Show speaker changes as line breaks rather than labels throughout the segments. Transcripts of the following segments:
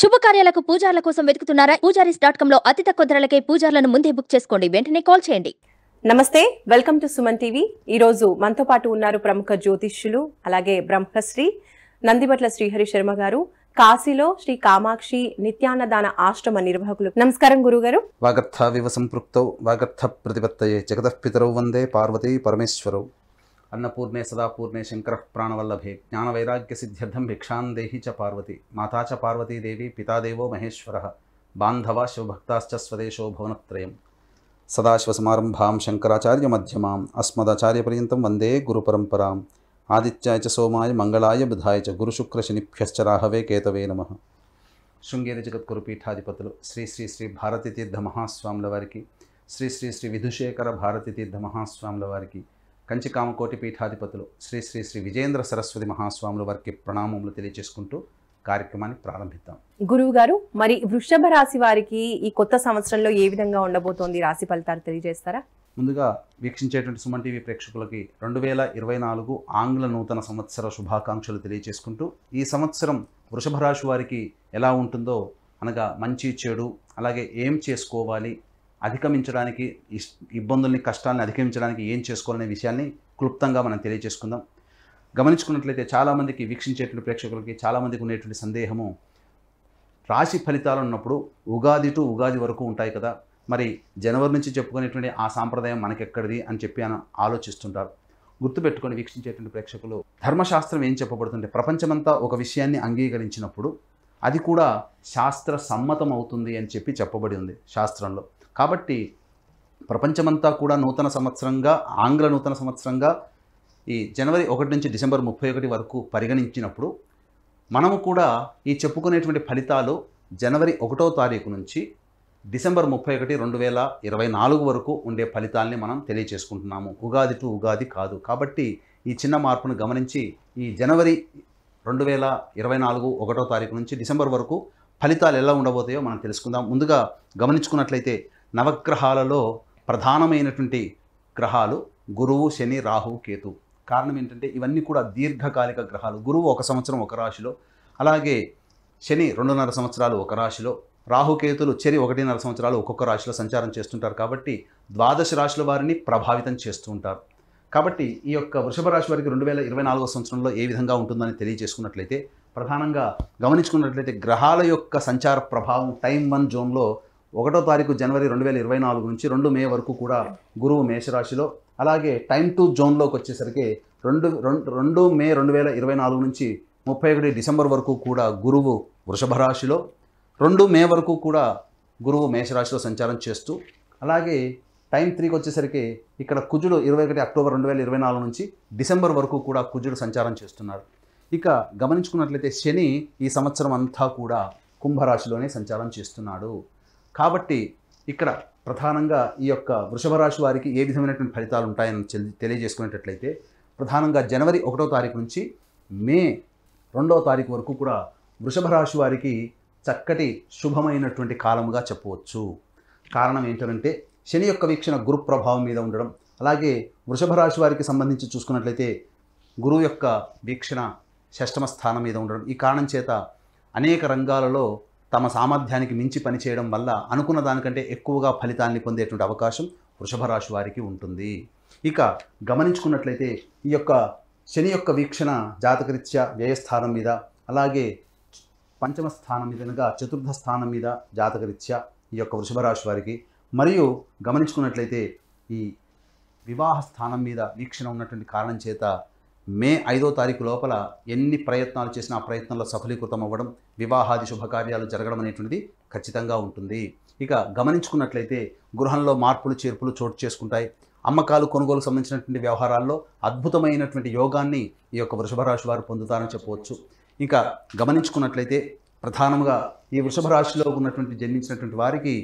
శుభకార్యాలకు పూజార్ల కోసం వెతుకుతున్నారా Poojaris dot com లో అతి తక్కువ ధరలకే పూజార్లను ముందే బుక్ చేసుకోండి వెంటనే కాల్ చేయండి నమస్తే వెల్కమ్ టు సుమన్ టీవీ ఈ రోజు మనతో పాటు ఉన్నారు ప్రముఖ జ్యోతిష్యులు అలాగే బ్రహ్మశ్రీ నందిబట్ల శ్రీహరి శర్మ గారు కాశీలో శ్రీ కామాక్షి నిత్యాన్నదాన ఆశ్రమ నిర్వాహకులు నమస్కారం గురుగారు వాగర్థ వివ సంపృక్తౌ వాగర్థ ప్రతిపత్తయే పితరౌ వందే పార్వతీ పరమేశ్వరౌ अन्नपूर्णे सदापूर्णे शंकर प्राणवल्लभे सिद्ध्यर्थम भिक्षां देहि च पार्वती माता च पार्वती देवी पिता देवो महेश्वर बांधवा शिवभक्ताश्च स्वदेशो भुवनत्रयम् सदाशिवसमारम्भां शङ्कराचार्यमध्यमाम् अस्मदाचार्यपर्यन्तं वंदे गुरुपरम्पराम् आदित्याय च सोमाय मंगलाय बुधाय च गुरुशुक्रशनिभ्यश्च राहवे केतवे नमः శృంగేరి జగద్గురుపీఠాధిపతులు श्री श्री శ్రీ భారతీతీర్థ మహాస్వాముల श्री श्री श्री శ్రీ విధుశేఖర భారతీతీర్థ महास्वामुल వారికి కంచికామకోటి పీఠాధిపతులు శ్రీ శ్రీ శ్రీ విజేంద్ర సరస్వతి మహాస్వాముల వారికి ప్రణామములు తెలియజేసుకుంటూ కార్యక్రమాన్ని ప్రారంభిద్దాం గురువు గారు మరి వృషభ రాశి వారికి ఈ కొత్త సంవత్సరంలో ఏ విధంగా ఉండబోతోంది రాశి ఫలితాలు తెలియజేస్తారా ముందుగా వీక్షించేటువంటి సుమన్ టీవీ ప్రేక్షకులకి రెండు వేల ఇరవై నాలుగు ఆంగ్ల నూతన సంవత్సర శుభాకాంక్షలు తెలియజేసుకుంటూ ఈ సంవత్సరం వృషభ రాశి వారికి ఎలా ఉంటుందో అనగా మంచి చెడు అలాగే ఏం చేసుకోవాలి అధిగమించడానికి ఇబ్బందుల్ని కష్టాలను అధిగమించడానికి ఏం చేసుకోవాలనే విషయాన్ని క్లుప్తంగా మనం తెలియజేసుకుందాం గమనించుకున్నట్లయితే చాలామందికి వీక్షించేటువంటి ప్రేక్షకులకి చాలామందికి ఉండేటువంటి సందేహము రాశి ఫలితాలు ఉన్నప్పుడు ఉగాది టు ఉగాది వరకు ఉంటాయి కదా మరి జనవరి నుంచి చెప్పుకునేటువంటి ఆ సాంప్రదాయం మనకెక్కడిది అని చెప్పి అని ఆలోచిస్తుంటారు గుర్తుపెట్టుకొని వీక్షించేటువంటి ప్రేక్షకులు ధర్మశాస్త్రం ఏం చెప్పబడుతుంటే ప్రపంచమంతా ఒక విషయాన్ని అంగీకరించినప్పుడు అది కూడా శాస్త్ర సమ్మతం అవుతుంది అని చెప్పి చెప్పబడి ఉంది శాస్త్రంలో కాబట్టి ప్రపంచమంతా కూడా నూతన సంవత్సరంగా ఆంగ్ల నూతన సంవత్సరంగా ఈ జనవరి ఒకటి నుంచి డిసెంబర్ ముప్పై ఒకటి వరకు పరిగణించినప్పుడు మనము కూడా ఈ చెప్పుకునేటువంటి ఫలితాలు జనవరి ఒకటో తారీఖు నుంచి డిసెంబర్ ముప్పై ఒకటి రెండు వేల ఇరవై నాలుగు వరకు ఉండే ఫలితాలని మనం తెలియచేసుకుంటున్నాము ఉగాది టు ఉగాది కాదు కాబట్టి ఈ చిన్న మార్పును గమనించి ఈ జనవరి రెండు వేల ఇరవై నాలుగు ఒకటో తారీఖు నుంచి డిసెంబర్ వరకు ఫలితాలు ఎలా ఉండబోతాయో మనం తెలుసుకుందాం ముందుగా గమనించుకున్నట్లయితే నవగ్రహాలలో ప్రధానమైనటువంటి గ్రహాలు గురువు శని రాహు కేతు కారణం ఏంటంటే ఇవన్నీ కూడా దీర్ఘకాలిక గ్రహాలు గురువు ఒక సంవత్సరం ఒక రాశిలో అలాగే శని రెండున్నర సంవత్సరాలు ఒక రాశిలో రాహుకేతులు చెరి ఒకటిన్నర సంవత్సరాలు ఒక్కొక్క రాశిలో సంచారం చేస్తుంటారు కాబట్టి ద్వాదశ రాశుల వారిని ప్రభావితం చేస్తూ ఉంటారు కాబట్టి ఈ యొక్క వృషభ రాశి వారికి రెండు వేల ఇరవై నాలుగో సంవత్సరంలో ఏ విధంగా ఉంటుందని తెలియజేసుకున్నట్లయితే ప్రధానంగా గమనించుకున్నట్లయితే గ్రహాల యొక్క సంచార ప్రభావం టైం వన్ జోన్లో ఒకటో తారీఖు జనవరి రెండు వేల ఇరవై నాలుగు నుంచి రెండు మే వరకు కూడా గురువు మేషరాశిలో అలాగే టైం టు జోన్లోకి వచ్చేసరికి రెండు రెండు మే రెండు వేల ఇరవై నాలుగు నుంచి ముప్పై ఒకటి డిసెంబర్ వరకు కూడా గురువు వృషభ రాశిలో రెండు మే వరకు కూడా గురువు మేషరాశిలో సంచారం చేస్తూ అలాగే టైం త్రీకి వచ్చేసరికి ఇక్కడ కుజుడు ఇరవై ఒకటి అక్టోబర్ రెండు వేల ఇరవై నాలుగు నుంచి డిసెంబర్ వరకు కూడా కుజుడు సంచారం చేస్తున్నారు ఇక గమనించుకున్నట్లయితే శని ఈ సంవత్సరం అంతా కూడా కుంభరాశిలోనే సంచారం చేస్తున్నాడు కాబట్టి ఇక్కడ ప్రధానంగా ఈ యొక్క వృషభ రాశి వారికి ఏ విధమైనటువంటి ఫలితాలు ఉంటాయని తెలియజేసుకునేటట్లయితే ప్రధానంగా జనవరి ఒకటో తారీఖు నుంచి మే రెండవ తారీఖు వరకు కూడా వృషభ రాశి వారికి చక్కటి శుభమైనటువంటి కాలముగా చెప్పవచ్చు కారణం ఏంటంటే శని యొక్క వీక్షణ గురు ప్రభావం మీద ఉండడం అలాగే వృషభ రాశి వారికి సంబంధించి చూసుకున్నట్లయితే గురువు యొక్క వీక్షణ షష్టమ స్థానం మీద ఉండడం ఈ కారణం చేత అనేక రంగాలలో తమ సామర్థ్యానికి మించి పనిచేయడం వల్ల అనుకున్న దానికంటే ఎక్కువగా ఫలితాన్ని పొందేటువంటి అవకాశం వృషభ రాశి వారికి ఉంటుంది ఇక గమనించుకున్నట్లయితే ఈ యొక్క శని యొక్క వీక్షణ జాతకరీత్యా వ్యయస్థానం మీద అలాగే పంచమ స్థానం మీద అనగా చతుర్థ స్థానం మీద జాతకరీత్యా ఈ యొక్క వృషభ రాశి వారికి మరియు గమనించుకున్నట్లయితే ఈ వివాహ స్థానం మీద వీక్షణ ఉన్నటువంటి కారణం చేత మే ఐదో తారీఖు లోపల ఎన్ని ప్రయత్నాలు చేసినా ఆ ప్రయత్నంలో సఫలీకృతం అవ్వడం వివాహాది శుభకార్యాలు జరగడం అనేటువంటిది ఖచ్చితంగా ఉంటుంది ఇక గమనించుకున్నట్లయితే గృహంలో మార్పులు చేర్పులు చోటు చేసుకుంటాయి అమ్మకాలు కొనుగోలు సంబంధించినటువంటి వ్యవహారాల్లో అద్భుతమైనటువంటి యోగాన్ని ఈ యొక్క వృషభ రాశి వారు పొందుతారని చెప్పవచ్చు ఇంకా గమనించుకున్నట్లయితే ప్రధానంగా ఈ వృషభ రాశిలో ఉన్నటువంటి జన్మించినటువంటి వారికి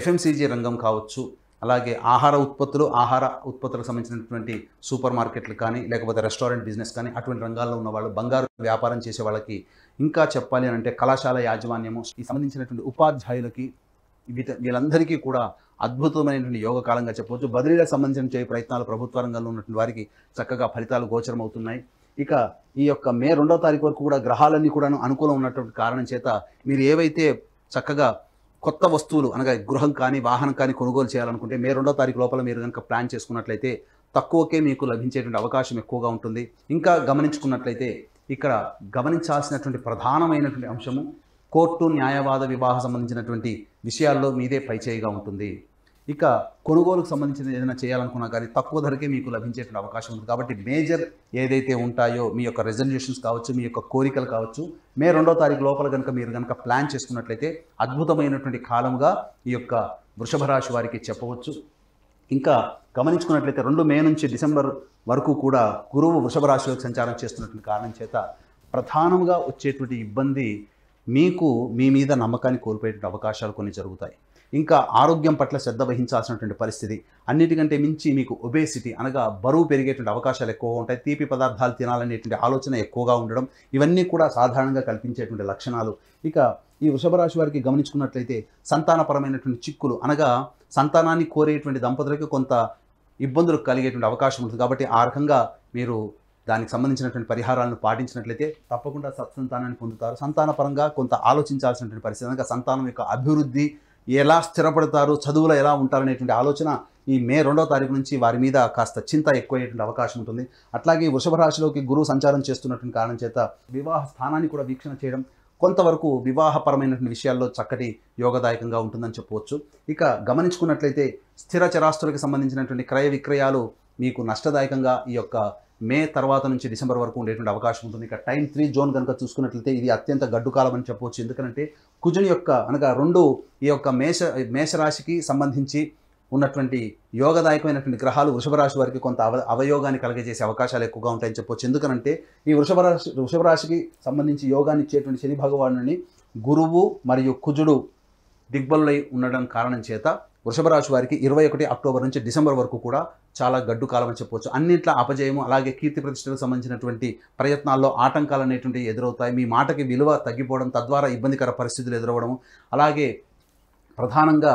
ఎఫ్ఎంసీజీ రంగం కావచ్చు అలాగే ఆహార ఉత్పత్తులు ఆహార ఉత్పత్తులకు సంబంధించినటువంటి సూపర్ మార్కెట్లు కానీ లేకపోతే రెస్టారెంట్ బిజినెస్ కానీ అటువంటి రంగాల్లో ఉన్న వాళ్ళు బంగారు వ్యాపారం చేసే వాళ్ళకి ఇంకా చెప్పాలి అని అంటే కళాశాల యాజమాన్యము ఈ సంబంధించినటువంటి ఉపాధ్యాయులకి వీటి వీళ్ళందరికీ కూడా అద్భుతమైనటువంటి యోగ కాలంగా చెప్పవచ్చు బదిలీలకు సంబంధించిన ప్రయత్నాలు ప్రభుత్వ రంగంలో ఉన్నటువంటి వారికి చక్కగా ఫలితాలు గోచరం అవుతున్నాయి ఇక ఈ యొక్క మే రెండవ తారీఖు వరకు కూడా గ్రహాలన్నీ కూడాను అనుకూలం ఉన్నటువంటి కారణం చేత మీరు ఏవైతే చక్కగా కొత్త వస్తువులు అనగా గృహం కానీ వాహనం కానీ కొనుగోలు చేయాలనుకుంటే మే రెండో తారీఖు లోపల మీరు కనుక ప్లాన్ చేసుకున్నట్లయితే తక్కువకే మీకు లభించేటువంటి అవకాశం ఎక్కువగా ఉంటుంది ఇంకా గమనించుకున్నట్లయితే ఇక్కడ గమనించాల్సినటువంటి ప్రధానమైనటువంటి అంశము కోర్టు న్యాయవాద వివాహ సంబంధించినటువంటి విషయాల్లో మీదే పైచేయిగా ఉంటుంది ఇక కొనుగోలుకు సంబంధించిన ఏదైనా చేయాలనుకున్నా కానీ తక్కువ ధరకే మీకు లభించేటువంటి అవకాశం ఉంది కాబట్టి మేజర్ ఏదైతే ఉంటాయో మీ యొక్క రెజల్యూషన్స్ కావచ్చు మీ యొక్క కోరికలు కావచ్చు మే రెండో తారీఖు లోపల కనుక మీరు కనుక ప్లాన్ చేసుకున్నట్లయితే అద్భుతమైనటువంటి కాలంగా ఈ యొక్క వృషభ రాశి వారికి చెప్పవచ్చు ఇంకా గమనించుకున్నట్లయితే రెండు మే నుంచి డిసెంబర్ వరకు కూడా గురువు వృషభ రాశిలోకి సంచారం చేస్తున్నటువంటి కారణం చేత ప్రధానంగా వచ్చేటువంటి ఇబ్బంది మీకు మీ మీద నమ్మకాన్ని కోల్పోయేటువంటి అవకాశాలు కొన్ని జరుగుతాయి ఇంకా ఆరోగ్యం పట్ల శ్రద్ధ వహించాల్సినటువంటి పరిస్థితి అన్నిటికంటే మించి మీకు ఒబేసిటీ అనగా బరువు పెరిగేటువంటి అవకాశాలు ఎక్కువగా ఉంటాయి తీపి పదార్థాలు తినాలనేటువంటి ఆలోచన ఎక్కువగా ఉండడం ఇవన్నీ కూడా సాధారణంగా కల్పించేటువంటి లక్షణాలు ఇక ఈ వృషభ రాశి వారికి గమనించుకున్నట్లయితే సంతానపరమైనటువంటి చిక్కులు అనగా సంతానాన్ని కోరేటువంటి దంపతులకు కొంత ఇబ్బందులు కలిగేటువంటి అవకాశం ఉంటుంది కాబట్టి ఆ రకంగా మీరు దానికి సంబంధించినటువంటి పరిహారాలను పాటించినట్లయితే తప్పకుండా సత్సంతానాన్ని పొందుతారు సంతానపరంగా కొంత ఆలోచించాల్సినటువంటి పరిస్థితి అనగా సంతానం యొక్క అభివృద్ధి ఎలా స్థిరపడతారు చదువులో ఎలా ఉంటారనేటువంటి ఆలోచన ఈ మే రెండో తారీఖు నుంచి వారి మీద కాస్త చింత ఎక్కువయ్యేటువంటి అవకాశం ఉంటుంది అట్లాగే వృషభ రాశిలోకి గురువు సంచారం చేస్తున్నటువంటి కారణం చేత వివాహ స్థానాన్ని కూడా వీక్షణ చేయడం కొంతవరకు వివాహపరమైనటువంటి విషయాల్లో చక్కటి యోగదాయకంగా ఉంటుందని చెప్పవచ్చు ఇక గమనించుకున్నట్లయితే స్థిర చరాస్తులకు సంబంధించినటువంటి క్రయ విక్రయాలు మీకు నష్టదాయకంగా ఈ యొక్క మే తర్వాత నుంచి డిసెంబర్ వరకు ఉండేటువంటి అవకాశం ఉంటుంది ఇక టైం త్రీ జోన్ కనుక చూసుకున్నట్లయితే ఇది అత్యంత గడ్డు కాలం అని చెప్పవచ్చు ఎందుకంటే కుజుని యొక్క అనగా రెండు ఈ యొక్క మేష మేషరాశికి సంబంధించి ఉన్నటువంటి యోగదాయకమైనటువంటి గ్రహాలు వృషభ రాశి వారికి కొంత అవ అవయోగాన్ని కలిగజేసే అవకాశాలు ఎక్కువగా ఉంటాయని చెప్పవచ్చు ఎందుకంటే ఈ వృషభ రాశి వృషభ రాశికి సంబంధించి యోగాన్ని ఇచ్చేటువంటి శని భగవానుని గురువు మరియు కుజుడు దిగ్బలై ఉండడం కారణం చేత వృషభ రాశి వారికి ఇరవై ఒకటి అక్టోబర్ నుంచి డిసెంబర్ వరకు కూడా చాలా గడ్డు కాలం అని చెప్పవచ్చు అన్నింటిలో అపజయము అలాగే కీర్తి ప్రతిష్టలకు సంబంధించినటువంటి ప్రయత్నాల్లో ఆటంకాలు అనేటువంటివి ఎదురవుతాయి మీ మాటకి విలువ తగ్గిపోవడం తద్వారా ఇబ్బందికర పరిస్థితులు ఎదురవడం అలాగే ప్రధానంగా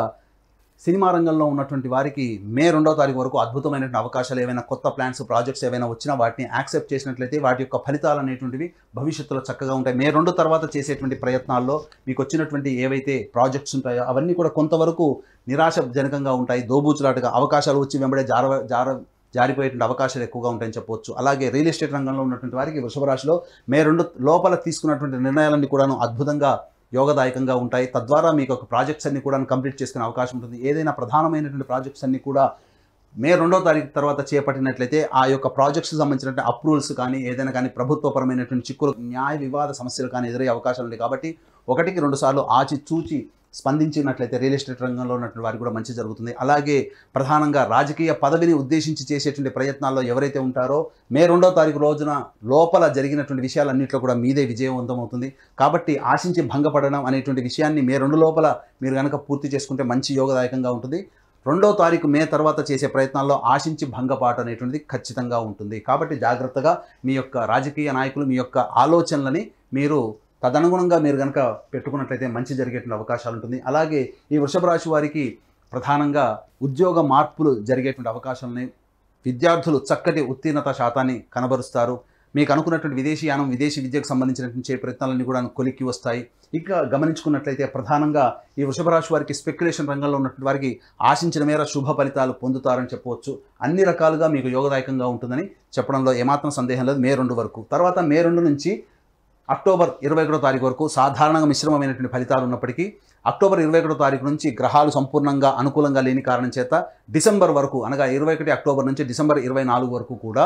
సినిమా రంగంలో ఉన్నటువంటి వారికి మే రెండో తారీఖు వరకు అద్భుతమైనటువంటి అవకాశాలు ఏవైనా కొత్త ప్లాన్స్ ప్రాజెక్ట్స్ ఏవైనా వచ్చినా వాటిని యాక్సెప్ట్ చేసినట్లయితే వాటి యొక్క ఫలితాలు అనేటువంటివి భవిష్యత్తులో చక్కగా ఉంటాయి మే రెండు తర్వాత చేసేటువంటి ప్రయత్నాల్లో మీకు వచ్చినటువంటి ఏవైతే ప్రాజెక్ట్స్ ఉంటాయో అవన్నీ కూడా కొంతవరకు నిరాశజనకంగా ఉంటాయి దోబూచులాటగా అవకాశాలు వచ్చి వెంబడే జార జార జారిపోయేటువంటి అవకాశాలు ఎక్కువగా ఉంటాయని చెప్పవచ్చు అలాగే రియల్ ఎస్టేట్ రంగంలో ఉన్నటువంటి వారికి వృషభ రాశిలో మే రెండు లోపల తీసుకున్నటువంటి నిర్ణయాలన్నీ కూడాను అద్భుతంగా యోగదాయకంగా ఉంటాయి తద్వారా మీకు ఒక ప్రాజెక్ట్స్ అన్ని కూడా కంప్లీట్ చేసుకునే అవకాశం ఉంటుంది ఏదైనా ప్రధానమైనటువంటి ప్రాజెక్ట్స్ అన్ని కూడా మే రెండో తారీఖు తర్వాత చేపట్టినట్లయితే ఆ యొక్క ప్రాజెక్ట్స్ సంబంధించిన అప్రూవల్స్ కానీ ఏదైనా కానీ ప్రభుత్వపరమైనటువంటి చిక్కులు న్యాయ వివాద సమస్యలు కానీ ఎదురయ్యే అవకాశాలు ఉన్నాయి కాబట్టి ఒకటికి రెండు సార్లు ఆచి చూచి స్పందించినట్లయితే రియల్ ఎస్టేట్ రంగంలో ఉన్నటువంటి వారికి కూడా మంచి జరుగుతుంది అలాగే ప్రధానంగా రాజకీయ పదవిని ఉద్దేశించి చేసేటువంటి ప్రయత్నాల్లో ఎవరైతే ఉంటారో మే రెండో తారీఖు రోజున లోపల జరిగినటువంటి విషయాలన్నింటిలో కూడా మీదే విజయవంతం అవుతుంది కాబట్టి ఆశించి భంగపడడం అనేటువంటి విషయాన్ని మే రెండు లోపల మీరు కనుక పూర్తి చేసుకుంటే మంచి యోగదాయకంగా ఉంటుంది రెండో తారీఖు మే తర్వాత చేసే ప్రయత్నాల్లో ఆశించి భంగపాటు అనేటువంటిది ఖచ్చితంగా ఉంటుంది కాబట్టి జాగ్రత్తగా మీ యొక్క రాజకీయ నాయకులు మీ యొక్క ఆలోచనలని మీరు తదనుగుణంగా మీరు కనుక పెట్టుకున్నట్లయితే మంచి జరిగేటువంటి అవకాశాలు ఉంటుంది అలాగే ఈ వృషభ రాశి వారికి ప్రధానంగా ఉద్యోగ మార్పులు జరిగేటువంటి అవకాశాలని విద్యార్థులు చక్కటి ఉత్తీర్ణత శాతాన్ని కనబరుస్తారు మీకు అనుకున్నటువంటి విదేశీ యానం విదేశీ విద్యకు సంబంధించినటువంటి ప్రయత్నాలన్నీ కూడా కొలిక్కి వస్తాయి ఇంకా గమనించుకున్నట్లయితే ప్రధానంగా ఈ వృషభ రాశి వారికి స్పెక్యులేషన్ రంగంలో ఉన్నటువంటి వారికి ఆశించిన మేర శుభ ఫలితాలు పొందుతారని చెప్పవచ్చు అన్ని రకాలుగా మీకు యోగదాయకంగా ఉంటుందని చెప్పడంలో ఏమాత్రం సందేహం లేదు మే రెండు వరకు తర్వాత మే రెండు నుంచి అక్టోబర్ ఇరవై ఒకటో తారీఖు వరకు సాధారణంగా మిశ్రమమైనటువంటి ఫలితాలు ఉన్నప్పటికీ అక్టోబర్ ఇరవై ఒకటో తారీఖు నుంచి గ్రహాలు సంపూర్ణంగా అనుకూలంగా లేని కారణం చేత డిసెంబర్ వరకు అనగా ఇరవై ఒకటి అక్టోబర్ నుంచి డిసెంబర్ ఇరవై నాలుగు వరకు కూడా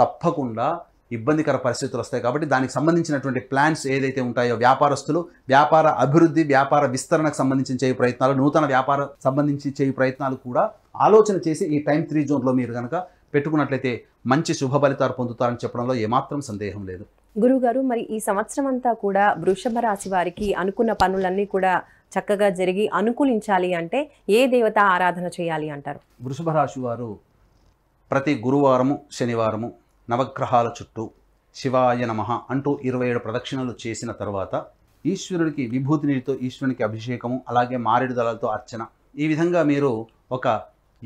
తప్పకుండా ఇబ్బందికర పరిస్థితులు వస్తాయి కాబట్టి దానికి సంబంధించినటువంటి ప్లాన్స్ ఏదైతే ఉంటాయో వ్యాపారస్తులు వ్యాపార అభివృద్ధి వ్యాపార విస్తరణకు సంబంధించి చేయ ప్రయత్నాలు నూతన వ్యాపార సంబంధించి చేయ ప్రయత్నాలు కూడా ఆలోచన చేసి ఈ టైం త్రీ జోన్లో మీరు కనుక పెట్టుకున్నట్లయితే మంచి శుభ ఫలితాలు పొందుతారని చెప్పడంలో ఏమాత్రం సందేహం లేదు గురుగారు మరి ఈ సంవత్సరం అంతా కూడా వృషభ రాశి వారికి అనుకున్న పనులన్నీ కూడా చక్కగా జరిగి అనుకూలించాలి అంటే ఏ దేవత ఆరాధన చేయాలి అంటారు వృషభ రాశి వారు ప్రతి గురువారము శనివారము నవగ్రహాల చుట్టూ శివాయ నమ అంటూ ఇరవై ఏడు ప్రదక్షిణలు చేసిన తర్వాత ఈశ్వరుడికి విభూతి నీటితో ఈశ్వరునికి అభిషేకము అలాగే మారేడు దళాలతో అర్చన ఈ విధంగా మీరు ఒక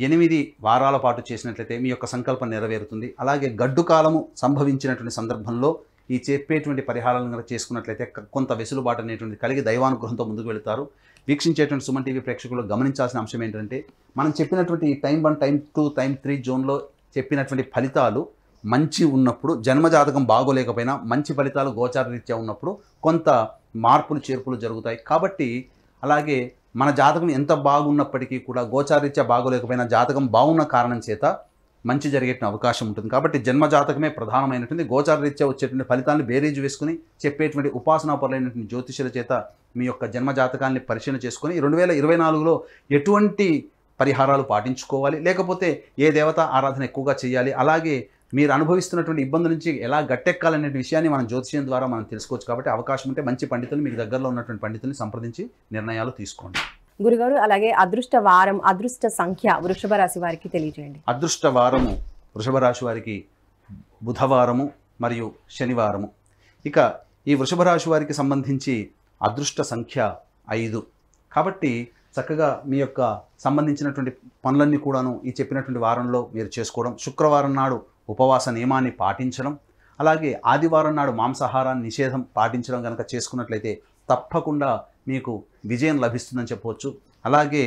ఎనిమిది వారాల పాటు చేసినట్లయితే మీ యొక్క సంకల్పం నెరవేరుతుంది అలాగే గడ్డు కాలము సంభవించినటువంటి సందర్భంలో ఈ చెప్పేటువంటి పరిహారాలను కనుక చేసుకున్నట్లయితే కొంత వెసులుబాటు అనేటువంటి కలిగి దైవానుగ్రహంతో ముందుకు వెళ్తారు వీక్షించేటువంటి సుమన్ టీవీ ప్రేక్షకులు గమనించాల్సిన అంశం ఏంటంటే మనం చెప్పినటువంటి time one time two time three జోన్లో చెప్పినటువంటి ఫలితాలు మంచి ఉన్నప్పుడు జన్మజాతకం బాగోలేకపోయినా మంచి ఫలితాలు గోచార రీత్యా ఉన్నప్పుడు కొంత మార్పులు చేర్పులు జరుగుతాయి కాబట్టి అలాగే మన జాతకం ఎంత బాగున్నప్పటికీ కూడా గోచారీత్యా బాగోలేకపోయినా జాతకం బాగున్న కారణం చేత మంచి జరిగే అవకాశం ఉంటుంది కాబట్టి జన్మజాతకమే ప్రధానమైనటువంటి గోచార రీత్యా వచ్చేటువంటి ఫలితాలను బేరీజు వేసుకుని చెప్పేటువంటి పరులైనటువంటి జ్యోతిషుల చేత మీ యొక్క జన్మజాతకాన్ని పరిశీలన చేసుకుని రెండు వేల ఇరవై నాలుగులో ఎటువంటి పరిహారాలు పాటించుకోవాలి లేకపోతే ఏ దేవత ఆరాధన ఎక్కువగా చేయాలి అలాగే మీరు అనుభవిస్తున్నటువంటి ఇబ్బంది నుంచి ఎలా గట్టెక్కాలనే విషయాన్ని మనం జ్యోతిష్యం ద్వారా మనం తెలుసుకోవచ్చు కాబట్టి అవకాశం ఉంటే మంచి పండితులు మీకు దగ్గరలో ఉన్నటువంటి పండితుల్ని సంప్రదించి నిర్ణయాలు తీసుకోండి గురుగారు అలాగే అదృష్ట వారం అదృష్ట సంఖ్య వృషభ రాశి వారికి తెలియజేయండి అదృష్ట వారము వృషభ రాశి వారికి బుధవారము మరియు శనివారము ఇక ఈ వృషభ రాశి వారికి సంబంధించి అదృష్ట సంఖ్య ఐదు కాబట్టి చక్కగా మీ యొక్క సంబంధించినటువంటి పనులన్నీ కూడాను ఈ చెప్పినటువంటి వారంలో మీరు చేసుకోవడం శుక్రవారం నాడు ఉపవాస నియమాన్ని పాటించడం అలాగే ఆదివారం నాడు మాంసాహారాన్ని నిషేధం పాటించడం కనుక చేసుకున్నట్లయితే తప్పకుండా మీకు విజయం లభిస్తుందని చెప్పవచ్చు అలాగే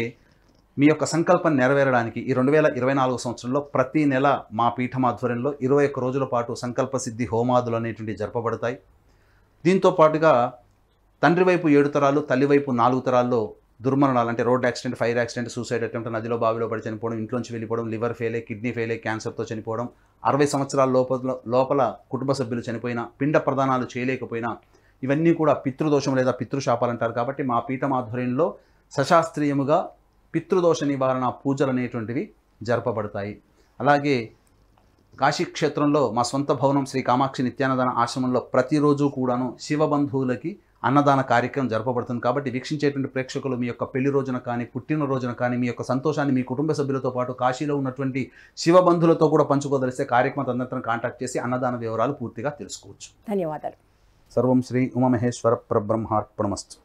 మీ యొక్క సంకల్పం నెరవేరడానికి ఈ రెండు వేల ఇరవై నాలుగు సంవత్సరంలో ప్రతి నెల మా పీఠం ఆధ్వర్యంలో ఇరవై ఒక్క రోజుల పాటు సంకల్ప సిద్ధి హోమాదులు అనేటువంటివి జరపబడతాయి దీంతో పాటుగా తండ్రి వైపు ఏడు తరాలు తల్లి వైపు నాలుగు తరాల్లో దుర్మరణాలు అంటే road accident fire accident suicide attempt నదిలో బావిలో పడి చనిపోవడం ఇంట్లోంచి వెళ్ళిపోవడం లివర్ ఫెయిలే కిడ్నీ ఫెయిలే క్యాన్సర్తో చనిపోవడం అరవై సంవత్సరాల లోపల లోపల కుటుంబ సభ్యులు చనిపోయినా పిండ ప్రదానాలు చేయలేకపోయినా ఇవన్నీ కూడా పితృదోషం లేదా పితృశాపాలు అంటారు కాబట్టి మా పీఠమాధ్వర్యంలో సశాస్త్రీయముగా పితృదోష నివారణ పూజలు అనేటువంటివి జరపబడతాయి అలాగే కాశీక్షేత్రంలో మా స్వంత భవనం శ్రీ కామాక్షి నిత్యానదాన ఆశ్రమంలో ప్రతిరోజు కూడాను శివబంధువులకి అన్నదాన కార్యక్రమం జరపబడుతుంది కాబట్టి వీక్షించేటువంటి ప్రేక్షకులు మీ యొక్క పెళ్లి రోజున కానీ పుట్టినరోజున కానీ మీ యొక్క సంతోషాన్ని మీ కుటుంబ సభ్యులతో పాటు కాశీలో ఉన్నటువంటి శివబంధులతో కూడా పంచుకోదలిస్తే కార్యక్రమ తదంతరం కాంటాక్ట్ చేసి అన్నదాన వివరాలు పూర్తిగా తెలుసుకోవచ్చు ధన్యవాదాలు సర్వం శ్రీ ఉమమహేశ్వర పరబ్రహ్మార్పణమస్తు